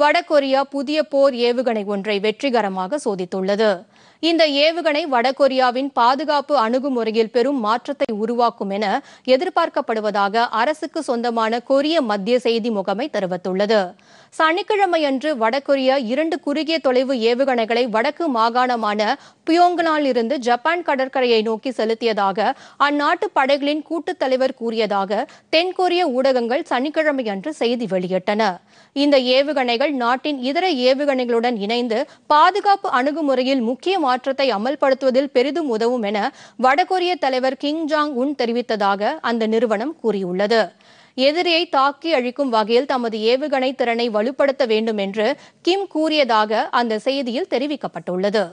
வடகொரியா புதிய போர் ஏவுகணை ஒன்றை வெற்றிகரமாக சோதித்துள்ளது இந்த ஏவுகணை வடகொரியாவின் பாதுகாப்பு அணுகுமுறையில் பெரும் மாற்றத்தை உருவாக்கும் என எதிர்பார்க்கப்படுவதாக அரசுக்கு சொந்தமான கொரிய மத்திய செய்தி முகமை தெரிவித்துள்ளது சனிக்கிழமையன்று வடகொரியா இரண்டு குறுகிய தொலைவு ஏவுகணைகளை வடக்கு மாகாணமான பியோங்கனால் இருந்து ஜப்பான் கடற்கரையை நோக்கி செலுத்தியதாக அந்நாட்டு படைகளின் கூட்டுத் தலைவர் கூறியதாக தென்கொரிய ஊடகங்கள் சனிக்கிழமையன்று செய்தி வெளியிட்டன இந்த ஏவுகணைகள் நாட்டின் இதர ஏவுகணைகளுடன் இணைந்து பாதுகாப்பு அணுகுமுறையில் முக்கியமான மாற்றத்தை அமல்படுத்துவதில் பெரிதும் உதவும் என வடகொரிய தலைவர் கிங் ஜாங் உன் தெரிவித்ததாக அந்த நிறுவனம் கூறியுள்ளது எதிரியை தாக்கி அழிக்கும் வகையில் தமது ஏவுகணை திறனை வலுப்படுத்த வேண்டும் என்று கிம் கூறியதாக அந்த செய்தியில் தெரிவிக்கப்பட்டுள்ளது